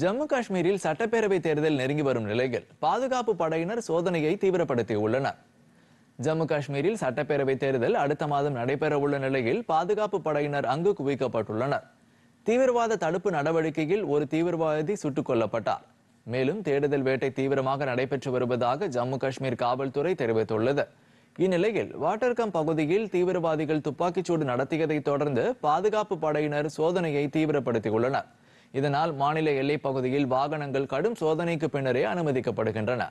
ஜம்மு காஷ்மீரில் சட்டப்பேரவை தேர்தல் நெருங்கி வரும் நிலையில் பாதுகாப்பு படையினர் சோதனையை தீவிரப்படுத்தியுள்ளனர் ஜம்மு காஷ்மீரில் சட்டப்பேரவை தேர்தல் அடுத்த மாதம் நடைபெறவுள்ள நிலையில் பாதுகாப்பு படையினர் அங்கு குவிக்கப்பட்டுள்ளனர் தீவிரவாத தடுப்பு நடவடிக்கையில் ஒரு தீவிரவாதி சுட்டுக் கொல்லப்பட்டார் மேலும் தேடுதல் வேட்டை தீவிரமாக நடைபெற்று வருவதாக ஜம்மு காஷ்மீர் காவல்துறை தெரிவித்துள்ளது இந்நிலையில் வாட்டர்கம் பகுதியில் தீவிரவாதிகள் துப்பாக்கிச்சூடு நடத்தியதைத் தொடர்ந்து பாதுகாப்பு படையினர் சோதனையை தீவிரப்படுத்தியுள்ளனர் இதனால் மாநில எல்லைப் பகுதியில் வாகனங்கள் கடும் சோதனைக்கு பின்னரே அனுமதிக்கப்படுகின்றன